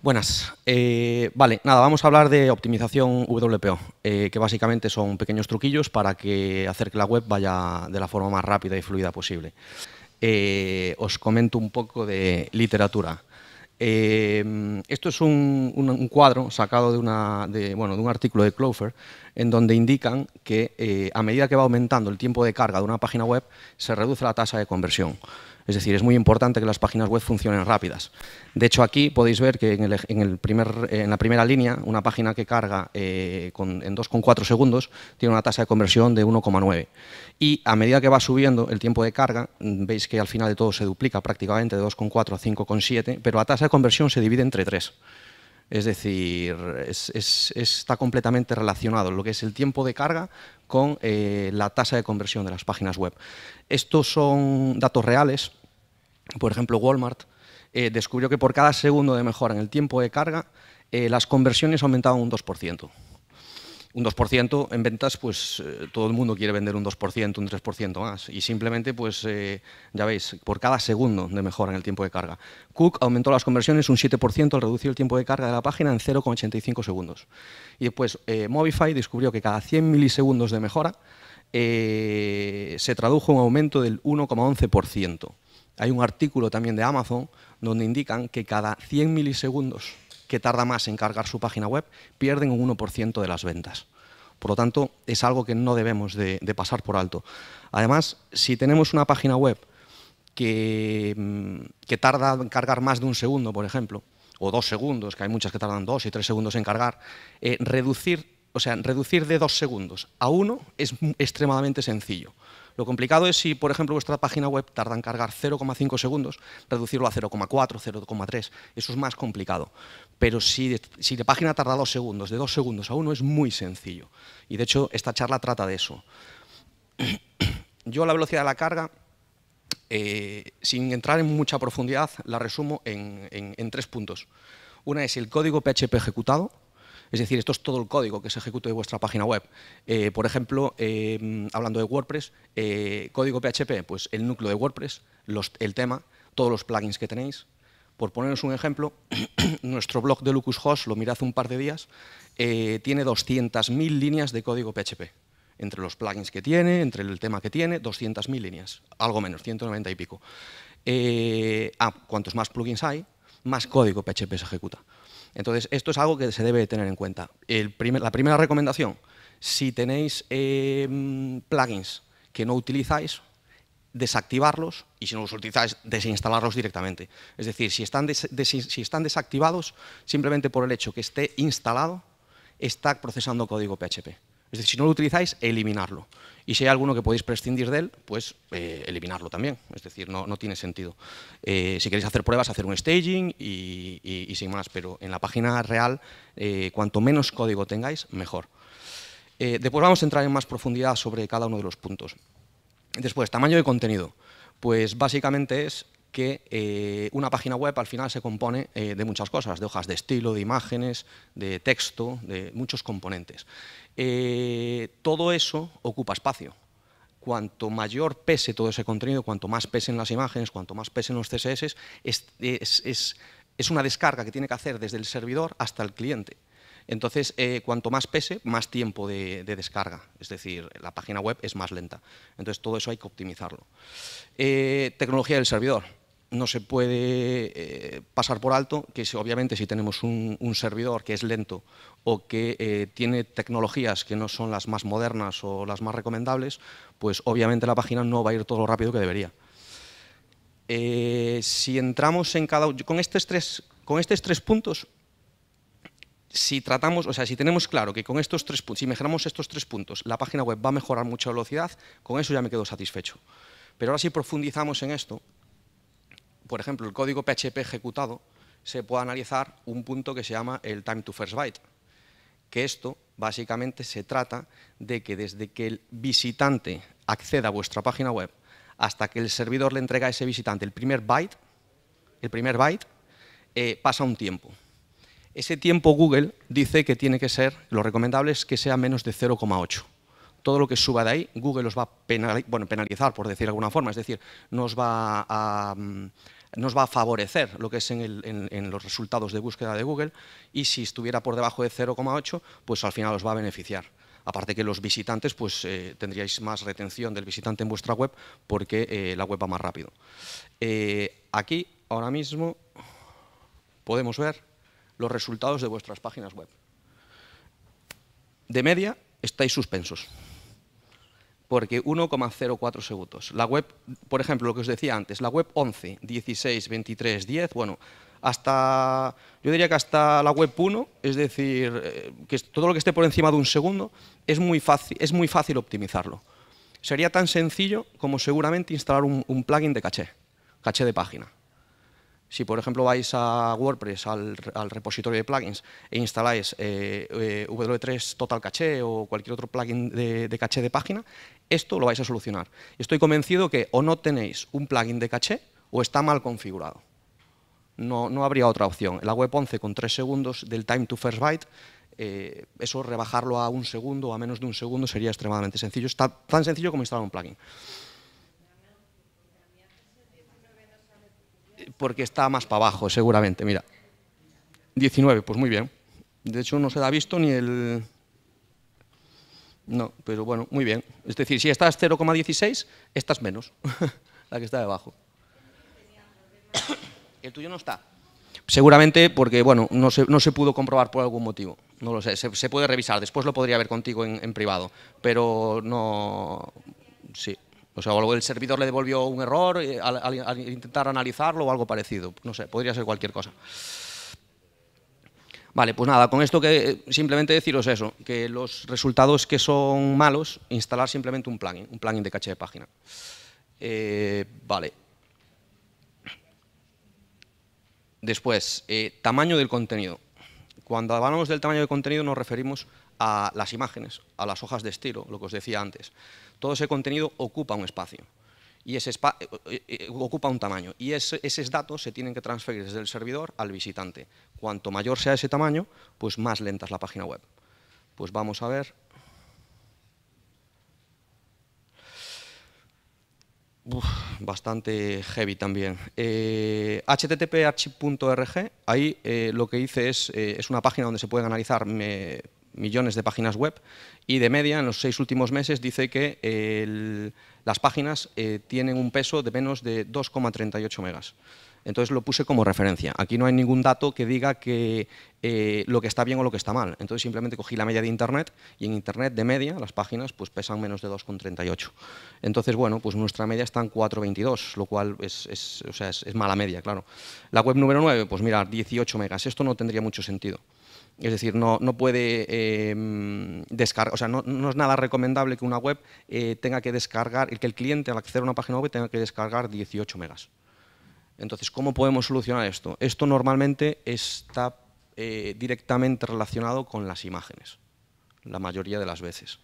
Buenas. Eh, vale, nada, vamos a hablar de optimización WPO, eh, que básicamente son pequeños truquillos para que hacer que la web vaya de la forma más rápida y fluida posible. Eh, os comento un poco de literatura. esto es un, cuadro sacado de, una, bueno, de un artículo de Clover en donde indican que a medida que va aumentando el tiempo de carga de una página web, se reduce la tasa de conversión. Es decir, es muy importante que las páginas web funcionen rápidas. De hecho, aquí podéis ver que en, la primera línea, una página que carga eh, con, en 2,4 segundos tiene una tasa de conversión de 1,9. Y a medida que va subiendo el tiempo de carga, mm, veis que al final de todo se duplica prácticamente de 2,4 a 5,7, pero la tasa de conversión se divide entre 3. Es decir, está completamente relacionado lo que es el tiempo de carga con eh, la tasa de conversión de las páginas web. Estos son datos reales por ejemplo, Walmart eh, descubrió que por cada segundo de mejora en el tiempo de carga, eh, las conversiones aumentaban un 2%. Un 2% en ventas, pues eh, todo el mundo quiere vender un 2%, un 3% más. Y simplemente, pues ya veis, por cada segundo de mejora en el tiempo de carga. Cook aumentó las conversiones un 7% al reducir el tiempo de carga de la página en 0,85 segundos. Y después, Mobify descubrió que cada 100 milisegundos de mejora se tradujo un aumento del 1,11%. Hay un artículo también de Amazon donde indican que cada 100 milisegundos que tarda más en cargar su página web pierden un 1% de las ventas. Por lo tanto, es algo que no debemos de, pasar por alto. Además, si tenemos una página web mm, que, tarda en cargar más de un segundo, por ejemplo, o dos segundos, que hay muchas que tardan dos y tres segundos en cargar, eh, reducir, o sea, reducir de dos segundos a uno es extremadamente sencillo. Lo complicado es si, por ejemplo, vuestra página web tarda en cargar 0,5 segundos, reducirlo a 0,4, 0,3. Eso es más complicado. Pero si, si la página tarda 2 segundos, de 2 segundos a uno, es muy sencillo. Y de hecho, esta charla trata de eso. Yo la velocidad de la carga, eh, sin entrar en mucha profundidad, la resumo en tres puntos. Una es el código PHP ejecutado, es decir, esto es todo el código que se ejecuta de vuestra página web. Eh, por ejemplo, eh, hablando de WordPress, eh, código PHP, pues el núcleo de WordPress, el tema, todos los plugins que tenéis. Por poneros un ejemplo, nuestro blog de Lucashost, lo hace un par de días, tiene 200.000 líneas de código PHP. Entre los plugins que tiene, entre el tema que tiene, 200.000 líneas, algo menos, 190 y pico. ah, cuantos más plugins hay, más código PHP se ejecuta. Entonces, esto es algo que se debe tener en cuenta. la primera recomendación, si tenéis eh, plugins que no utilizáis, desactivarlos y si no los utilizáis, desinstalarlos directamente. Es decir, si están, si están desactivados, simplemente por el hecho que esté instalado, está procesando código PHP. Es decir, si no lo utilizáis, eliminarlo. Y si hay alguno que podéis prescindir de él, pues eh, eliminarlo también. Es decir, no, no tiene sentido. Eh, si queréis hacer pruebas, hacer un staging y, sin más. Pero en la página real, eh, cuanto menos código tengáis, mejor. después vamos a entrar en más profundidad sobre cada uno de los puntos. Después, tamaño de contenido. Pues básicamente es eh, una página web al final se compone eh, de muchas cosas, de hojas de estilo, de imágenes, de texto, de muchos componentes. Eh, todo eso ocupa espacio. Cuanto mayor pese todo ese contenido, cuanto más pesen las imágenes, cuanto más pesen los CSS, es, es, una descarga que tiene que hacer desde el servidor hasta el cliente. Entonces, cuanto más pese, más tiempo de, descarga. Es decir, la página web es más lenta. Entonces, todo eso hay que optimizarlo. tecnología del servidor no se puede eh, pasar por alto que obviamente si tenemos un, servidor que es lento o que eh, tiene tecnologías que no son las más modernas o las más recomendables, pues obviamente la página no va a ir todo lo rápido que debería. Eh, si entramos en cada... Con estos, tres, con estos tres puntos, si tratamos, o sea, si tenemos claro que con estos tres puntos, si mejoramos estos tres puntos, la página web va a mejorar mucha velocidad, con eso ya me quedo satisfecho. Pero ahora si profundizamos en esto, por ejemplo, el código PHP ejecutado, se puede analizar un punto que se llama el time to first byte, que esto básicamente se trata de que desde que el visitante acceda a vuestra página web hasta que el servidor le entrega a ese visitante el primer byte, el primer byte eh, pasa un tiempo. Ese tiempo Google dice que tiene que ser, lo recomendable es que sea menos de 0,8. Todo lo que suba de ahí, Google os va a penalizar, bueno, penalizar, por decir de alguna forma, es decir, nos va a... Mm, nos va a favorecer lo que es en, los resultados de búsqueda de Google y si estuviera por debajo de 0,8, pues al final os va a beneficiar. Aparte que los visitantes, pues eh, tendríais más retención del visitante en vuestra web porque eh, la web va más rápido. Eh, aquí, ahora mismo, podemos ver los resultados de vuestras páginas web. De media, estáis suspensos porque 1,04 segundos. La web, por ejemplo, lo que os decía antes, la web 11, 16, 23, 10, bueno, hasta, yo diría que hasta la web 1, es decir, eh, que todo lo que esté por encima de un segundo, es muy fácil, es muy fácil optimizarlo. Sería tan sencillo como seguramente instalar un, un plugin de caché, caché de página. Si, por ejemplo, vais a WordPress, al, repositorio de plugins, e instaláis eh, eh, W3 Total Caché o cualquier otro plugin de, caché de página, esto lo vais a solucionar. Estoy convencido que o no tenéis un plugin de caché o está mal configurado. No, habría otra opción. La web 11 con 3 segundos del time to first byte, eh, eso rebajarlo a un segundo o a menos de un segundo sería extremadamente sencillo. Está tan sencillo como instalar un plugin. porque está más para abajo, seguramente, mira. 19, pues muy bien. De hecho, no se ha visto ni el... No, pero bueno, muy bien. Es decir, si estás 0,16, estás menos, la que está debajo. El tuyo no está. Seguramente porque, bueno, no se, no se pudo comprobar por algún motivo. No lo sé, se, puede revisar. Después lo podría ver contigo en privado. Pero no... Sí. O sea, o el servidor le devolvió un error eh, al, intentar analizarlo o algo parecido. No sé, podría ser cualquier cosa. Vale, pues nada, con esto eh, simplemente deciros eso, que los resultados que son malos, instalar simplemente un plugin, un plugin de caché de página. Eh, vale. Después, tamaño del contenido. Cuando hablamos del tamaño del contenido nos referimos a las imágenes, a las hojas de estilo, lo que os decía antes. Todo ese contenido ocupa un espacio y ese eh, eh, eh, ocupa un tamaño. Y esos datos se tienen que transferir desde el servidor al visitante. Cuanto mayor sea ese tamaño, pues más lenta es la página web. Pues vamos a ver. bastante heavy también. Eh, http ahí lo que hice es, es una página donde se pueden analizar millones de páginas web y de media en los seis últimos meses dice que las páginas eh, tienen un peso de menos de 2,38 megas. Entonces lo puse como referencia. Aquí no hay ningún dato que diga que eh, lo que está bien o lo que está mal. Entonces simplemente cogí la media de Internet y en Internet de media las páginas pues pesan menos de 2,38. Entonces bueno, pues nuestra media está en 4,22, lo cual es, es mala media, claro. La web número 9, pues mira, 18 megas. Esto no tendría mucho sentido. Es decir, no, no puede em, descargar, o sea, no, es nada recomendable que una web eh, tenga que descargar, que el cliente al acceder a una página web tenga que descargar 18 megas. Entonces, ¿cómo podemos solucionar esto? Esto normalmente está eh, directamente relacionado con las imágenes, la mayoría de las veces.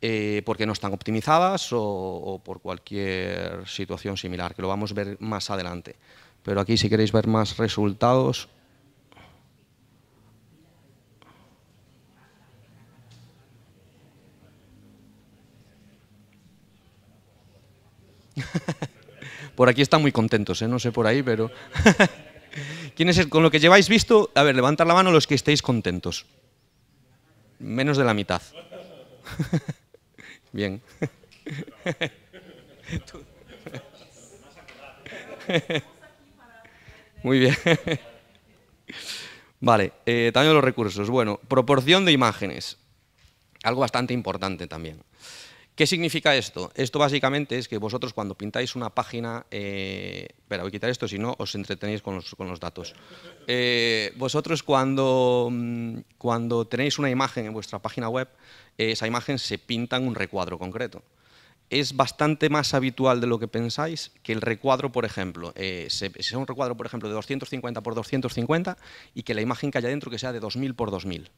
Eh, porque no están optimizadas o, o por cualquier situación similar, que lo vamos a ver más adelante. Pero aquí, si queréis ver más resultados, por aquí están muy contentos, ¿eh? no sé por ahí, pero... ¿Quién es con lo que lleváis visto? A ver, levantar la mano los que estéis contentos. Menos de la mitad. Bien. Muy bien. Vale, eh, también los recursos. Bueno, proporción de imágenes. Algo bastante importante también. ¿Qué significa esto? Esto básicamente es que vosotros cuando pintáis una página, eh, espera, voy a quitar esto, si no os entretenéis con los, datos. Eh, vosotros mm, cuando, tenéis una imagen en vuestra página web, eh, esa imagen se pinta en un recuadro concreto. Es bastante más habitual de lo que pensáis que el recuadro, por ejemplo, sea un recuadro, por ejemplo, de 250 por 250 y que la imagen que haya dentro que sea de 2000 por 2000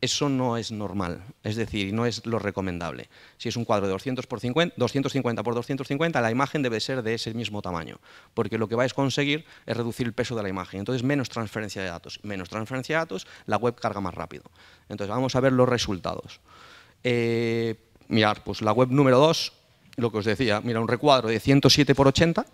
eso no es normal, es decir, no es lo recomendable. Si es un cuadro de 250 por 250, la imagen debe ser de ese mismo tamaño, porque lo que vais a conseguir es reducir el peso de la imagen. Entonces, menos transferencia de datos. Menos transferencia de datos, la web carga más rápido. Entonces, vamos a ver los resultados. Eh, pues la web número 2, lo que os decía, mira, un recuadro de 107 por 80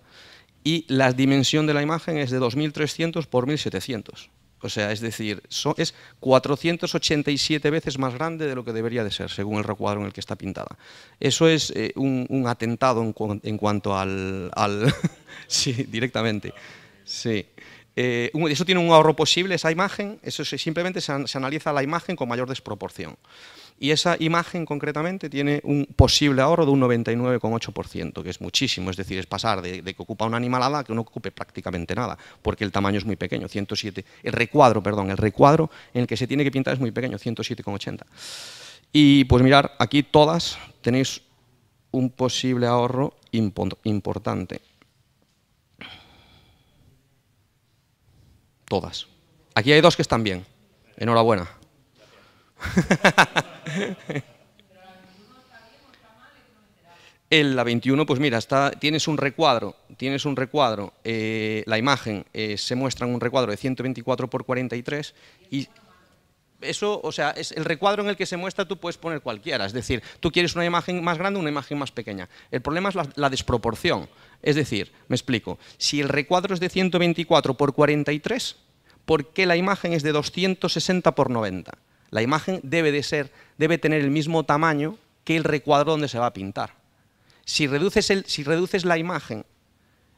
y la dimensión de la imagen es de 2300 por 1700. O sea, es decir, es 487 veces más grande de lo que debería de ser, según el recuadro en el que está pintada. Eso es eh, un, atentado en, cuanto al... sí, directamente. Sí. Eh, eso tiene un ahorro posible, esa imagen, eso simplemente se analiza la imagen con mayor desproporción. Y esa imagen concretamente tiene un posible ahorro de un 99,8%, que es muchísimo, es decir, es pasar de, que ocupa una animalada a que no ocupe prácticamente nada, porque el tamaño es muy pequeño, 107, el recuadro, perdón, el recuadro en el que se tiene que pintar es muy pequeño, 107,80. Y pues mirar, aquí todas tenéis un posible ahorro importante. Todas. Aquí hay dos que están bien. Enhorabuena. En la 21, pues mira, está, tienes un recuadro, tienes un recuadro, eh, la imagen eh, se muestra en un recuadro de 124 por 43 y eso, o sea, es el recuadro en el que se muestra tú puedes poner cualquiera, es decir, tú quieres una imagen más grande o una imagen más pequeña. El problema es la, desproporción, es decir, me explico, si el recuadro es de 124 por 43, ¿por qué la imagen es de 260 por 90? la imagen debe, de ser, debe tener el mismo tamaño que el recuadro donde se va a pintar. Si reduces, el, la imagen,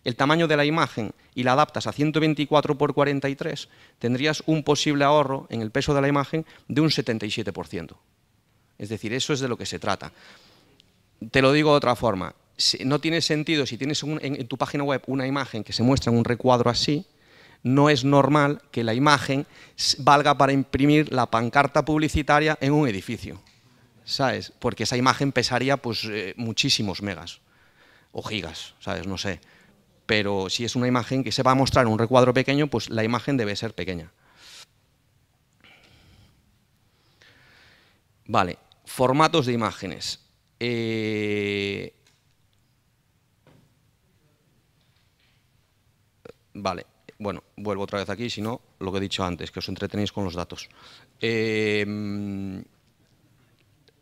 el tamaño de la imagen, y la adaptas a 124 por 43, tendrías un posible ahorro en el peso de la imagen de un 77%. Es decir, eso es de lo que se trata. Te lo digo de otra forma. no tiene sentido si tienes en tu página web una imagen que se muestra en un recuadro así, no es normal que la imagen valga para imprimir la pancarta publicitaria en un edificio, ¿sabes? Porque esa imagen pesaría pues eh, muchísimos megas o gigas, ¿sabes? No sé. Pero si es una imagen que se va a mostrar en un recuadro pequeño, pues la imagen debe ser pequeña. Vale, formatos de imágenes. Eh, vale, bueno, vuelvo otra vez aquí, si no, lo que he dicho antes, que os entretenéis con los datos. Eh,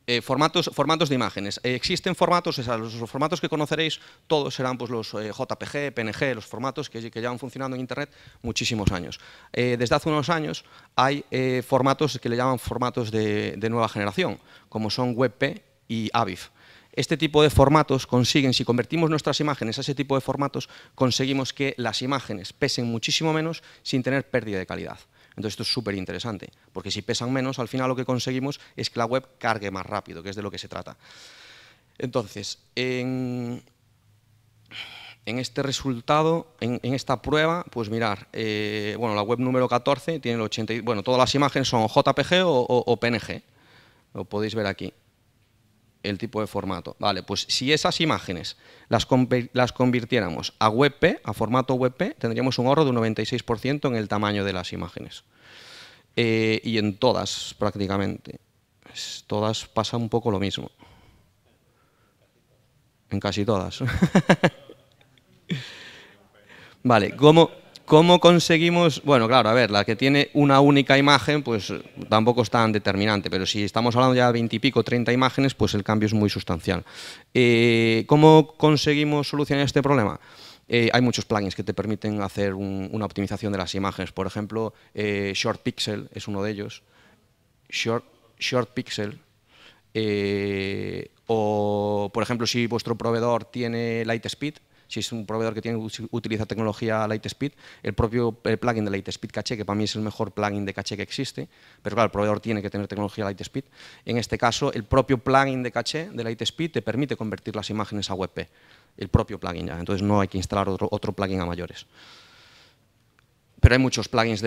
eh, formatos, formatos de imágenes. Eh, existen formatos, los, formatos que conoceréis, todos serán pues, los JPG, PNG, los formatos que, que, llevan funcionando en Internet muchísimos años. desde hace unos años hay formatos que le llaman formatos de, de nueva generación, como son WebP y AVIF este tipo de formatos consiguen, si convertimos nuestras imágenes a ese tipo de formatos, conseguimos que las imágenes pesen muchísimo menos sin tener pérdida de calidad. Entonces esto es súper interesante, porque si pesan menos, al final lo que conseguimos es que la web cargue más rápido, que es de lo que se trata. Entonces, en, este resultado, en, esta prueba, pues mirar, eh, bueno, la web número 14 tiene el 80, bueno, todas las imágenes son JPG o PNG, lo podéis ver aquí el tipo de formato. Vale, pues si esas imágenes las, las convirtiéramos a WebP, a formato WebP, tendríamos un ahorro de un 96% en el tamaño de las imágenes. Eh, y en todas, prácticamente. todas pasa un poco lo mismo. En casi todas. vale, ¿cómo...? ¿Cómo conseguimos? Bueno, claro, a ver, la que tiene una única imagen, pues tampoco es tan determinante, pero si estamos hablando ya de 20 y pico, 30 imágenes, pues el cambio es muy sustancial. Eh, ¿Cómo conseguimos solucionar este problema? Eh, hay muchos plugins que te permiten hacer una optimización de las imágenes. Por ejemplo, ShortPixel eh, Short es uno de ellos. Short, Short Pixel. o, por ejemplo, si vuestro proveedor tiene Lightspeed, si es un proveedor que tiene, utiliza tecnología Lightspeed, el propio plugin de Lightspeed Caché, que para mí es el mejor plugin de caché que existe, pero claro, el proveedor tiene que tener tecnología Lightspeed. En este caso, el propio plugin de caché de Lightspeed te permite convertir las imágenes a WebP, el propio plugin ya, entonces no hay que instalar otro, plugin a mayores pero hay muchos plugins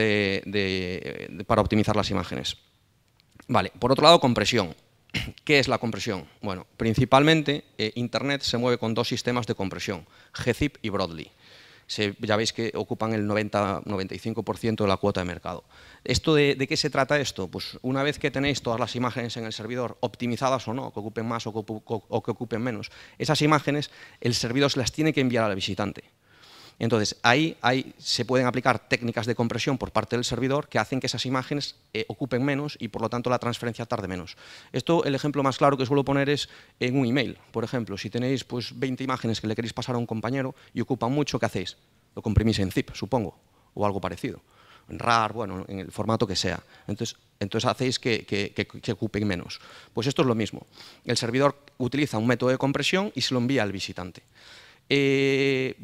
para optimizar las imágenes. Vale, por otro lado, compresión. ¿Qué es la compresión? Bueno, principalmente eh, Internet se mueve con dos sistemas de compresión, GZIP y Broadly. ya veis que ocupan el 90-95% de la cuota de mercado. ¿Esto de, qué se trata esto? Pues una vez que tenéis todas las imágenes en el servidor, optimizadas o no, que ocupen más o que, o que ocupen menos, esas imágenes el servidor se las tiene que enviar al visitante. Entonces, ahí, se pueden aplicar técnicas de compresión por parte del servidor que hacen que esas imágenes eh, ocupen menos y por lo tanto la transferencia tarde menos. Esto, el ejemplo más claro que suelo poner es en un email. Por ejemplo, si tenéis pues, 20 imágenes que le queréis pasar a un compañero y ocupan mucho, ¿qué hacéis? Lo comprimís en zip, supongo, o algo parecido. En RAR, bueno, en el formato que sea. Entonces, entonces hacéis que, ocupen menos. Pues esto es lo mismo. El servidor utiliza un método de compresión y se lo envía al visitante. Eh,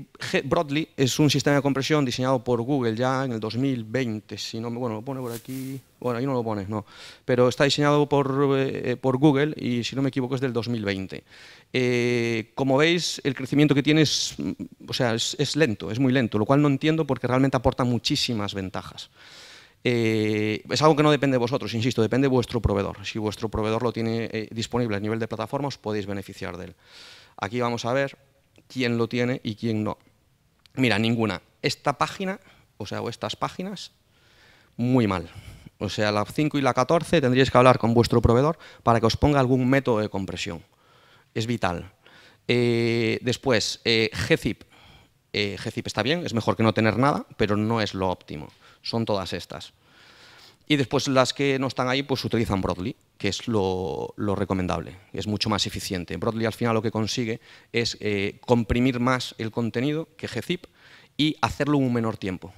Broadly es un sistema de compresión diseñado por Google ya en el 2020, si no bueno, lo pone por aquí, bueno, ahí no lo pone, no, pero está diseñado por, eh, eh, por Google y si no me equivoco es del 2020. Eh, como veis, el crecimiento que tiene es, mm, o sea, es, lento, es muy lento, lo cual no entiendo porque realmente aporta muchísimas ventajas. es algo que no depende de vosotros, insisto, depende de vuestro proveedor. Si vuestro proveedor lo tiene disponible a nivel de plataforma, os podéis beneficiar de él. Aquí vamos a ver quién lo tiene y quién no. Mira, ninguna. Esta página, o sea, o estas páginas, muy mal. O sea, la 5 y la 14 tendríais que hablar con vuestro proveedor para que os ponga algún método de compresión. Es vital. Eh, después, eh, GZIP. Eh, GZIP está bien, es mejor que no tener nada, pero no es lo óptimo. Son todas estas. Y después las que no están ahí, pues utilizan Broadly, que es lo, recomendable, es mucho más eficiente. Broadly al final lo que consigue es eh, comprimir más el contenido que GZIP y hacerlo en un menor tiempo.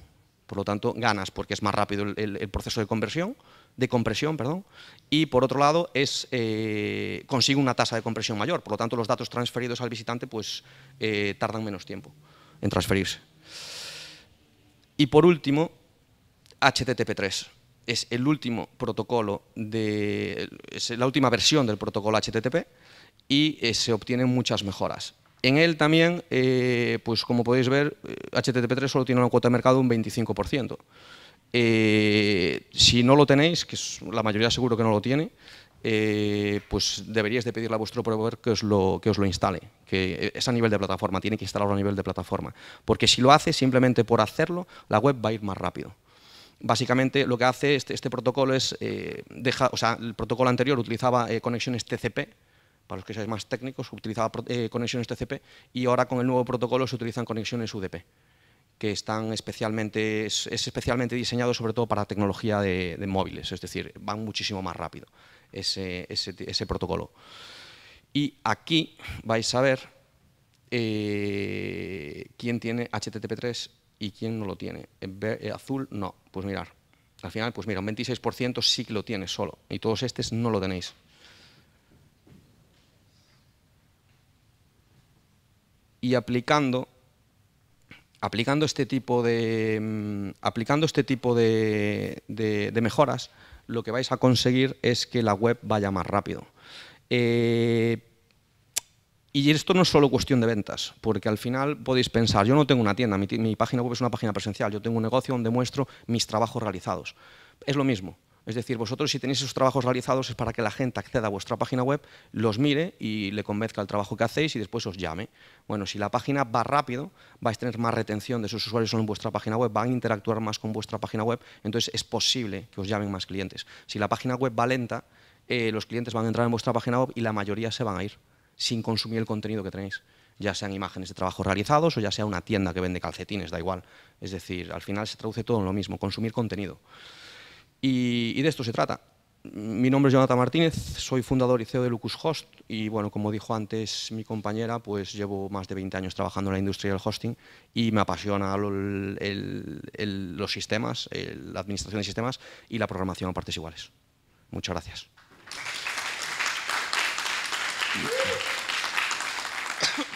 Por lo tanto, ganas porque es más rápido el, proceso de conversión, de compresión, perdón, y por otro lado es, eh, consigue una tasa de compresión mayor. Por lo tanto, los datos transferidos al visitante pues, eh, tardan menos tiempo en transferirse. Y por último, HTTP3 es el último protocolo de la última versión del protocolo HTTP y eh, se obtienen muchas mejoras. En él también, eh, pues como podéis ver, HTTP3 eh, solo tiene una cuota de mercado un 25%. si no lo tenéis, que la mayoría seguro que no lo tiene, pues deberíais de pedirle a vuestro proveedor que os, lo, instale, que es a nivel de plataforma, tiene que instalarlo a nivel de plataforma, porque si lo hace simplemente por hacerlo, la web va a ir más rápido. Básicamente lo que hace este, este protocolo es, eh, o sea, el protocolo anterior utilizaba eh, conexiones TCP, para los que seáis más técnicos, utilizaba eh, conexiones TCP y ahora con el nuevo protocolo se utilizan conexiones UDP, que están especialmente, es, especialmente diseñado sobre todo para tecnología de, móviles, es decir, van muchísimo más rápido ese, protocolo. Y aquí vais a ver quién tiene HTTP3 ¿Y quién no lo tiene? en eh, Azul, no. Pues mirar. Al final, pues mira, un 26% sí que lo tiene solo. Y todos estos no lo tenéis. Y aplicando, aplicando este tipo de, mm, aplicando este tipo de, mejoras, lo que vais a conseguir es que la web vaya más rápido. Eh, y esto no es solo cuestión de ventas, porque al final podéis pensar, yo no tengo una tienda, mi, página web es una página presencial, yo tengo un negocio donde muestro mis trabajos realizados. Es lo mismo. Es decir, vosotros si tenéis esos trabajos realizados es para que la gente acceda a vuestra página web, los mire y le convenzca el trabajo que hacéis y después os llame. Bueno, si la página va rápido, vais a tener más retención de esos usuarios en vuestra página web, van a interactuar más con vuestra página web, entonces es posible que os llamen más clientes. Si la página web va lenta, eh, los clientes van a entrar en vuestra página web y la mayoría se van a ir sin consumir el contenido que tenéis, ya sean imágenes de trabajos realizados o ya sea una tienda que vende calcetines, da igual. Es decir, al final se traduce todo en lo mismo, consumir contenido. Y, de esto se trata. Mi nombre es Jonathan Martínez, soy fundador y CEO de Lucus Host y bueno, como dijo antes mi compañera, pues llevo más de 20 años trabajando en la industria del hosting y me apasiona los sistemas, la administración de sistemas y la programación a partes iguales. Muchas gracias. Thank you.